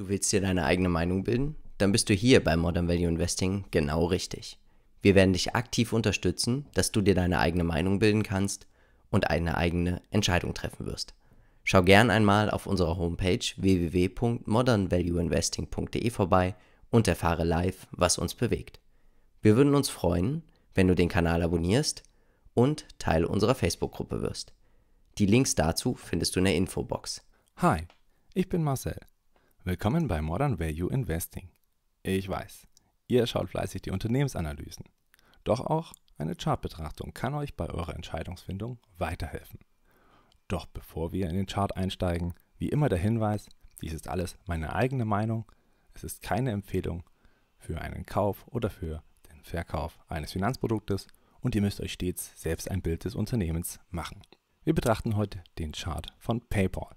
Du willst dir deine eigene Meinung bilden? Dann bist du hier bei Modern Value Investing genau richtig. Wir werden dich aktiv unterstützen, dass du dir deine eigene Meinung bilden kannst und eine eigene Entscheidung treffen wirst. Schau gern einmal auf unserer Homepage www.modernvalueinvesting.de vorbei und erfahre live, was uns bewegt. Wir würden uns freuen, wenn du den Kanal abonnierst und Teil unserer Facebook-Gruppe wirst. Die Links dazu findest du in der Infobox. Hi, ich bin Marcel Willkommen bei Modern Value Investing. Ich weiß, ihr schaut fleißig die Unternehmensanalysen. Doch auch eine Chartbetrachtung kann euch bei eurer Entscheidungsfindung weiterhelfen. Doch bevor wir in den Chart einsteigen, wie immer der Hinweis, dies ist alles meine eigene Meinung, es ist keine Empfehlung für einen Kauf oder für den Verkauf eines Finanzproduktes und ihr müsst euch stets selbst ein Bild des Unternehmens machen. Wir betrachten heute den Chart von PayPal.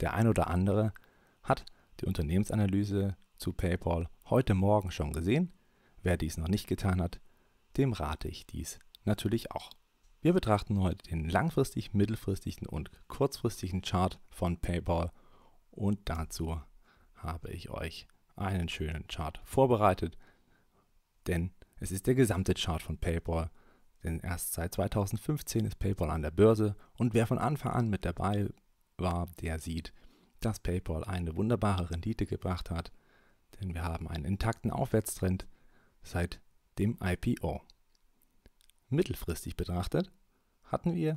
Der ein oder andere hat die Unternehmensanalyse zu PayPal heute Morgen schon gesehen. Wer dies noch nicht getan hat, dem rate ich dies natürlich auch. Wir betrachten heute den langfristig, mittelfristigen und kurzfristigen Chart von PayPal und dazu habe ich euch einen schönen Chart vorbereitet, denn es ist der gesamte Chart von PayPal, denn erst seit 2015 ist PayPal an der Börse und wer von Anfang an mit dabei war, der sieht, dass PayPal eine wunderbare Rendite gebracht hat, denn wir haben einen intakten Aufwärtstrend seit dem IPO. Mittelfristig betrachtet hatten wir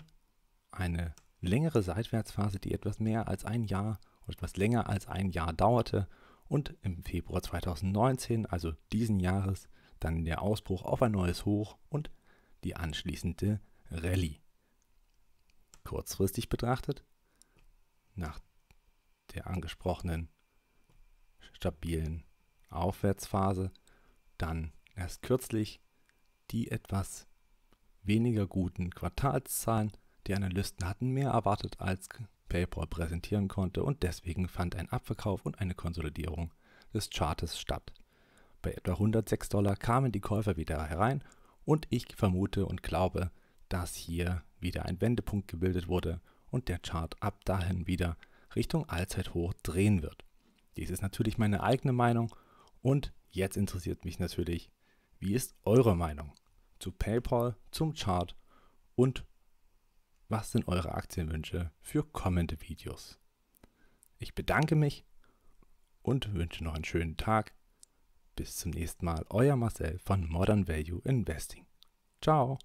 eine längere Seitwärtsphase, die etwas mehr als ein Jahr oder etwas länger als ein Jahr dauerte und im Februar 2019, also diesen Jahres, dann der Ausbruch auf ein neues Hoch und die anschließende Rallye. Kurzfristig betrachtet, nach der angesprochenen stabilen Aufwärtsphase, dann erst kürzlich die etwas weniger guten Quartalszahlen. Die Analysten hatten mehr erwartet, als PayPal präsentieren konnte und deswegen fand ein Abverkauf und eine Konsolidierung des Chartes statt. Bei etwa 106 Dollar kamen die Käufer wieder herein und ich vermute und glaube, dass hier wieder ein Wendepunkt gebildet wurde und der Chart ab dahin wieder Richtung Allzeithoch drehen wird. Dies ist natürlich meine eigene Meinung und jetzt interessiert mich natürlich, wie ist eure Meinung zu PayPal, zum Chart und was sind eure Aktienwünsche für kommende Videos? Ich bedanke mich und wünsche noch einen schönen Tag. Bis zum nächsten Mal, euer Marcel von Modern Value Investing. Ciao!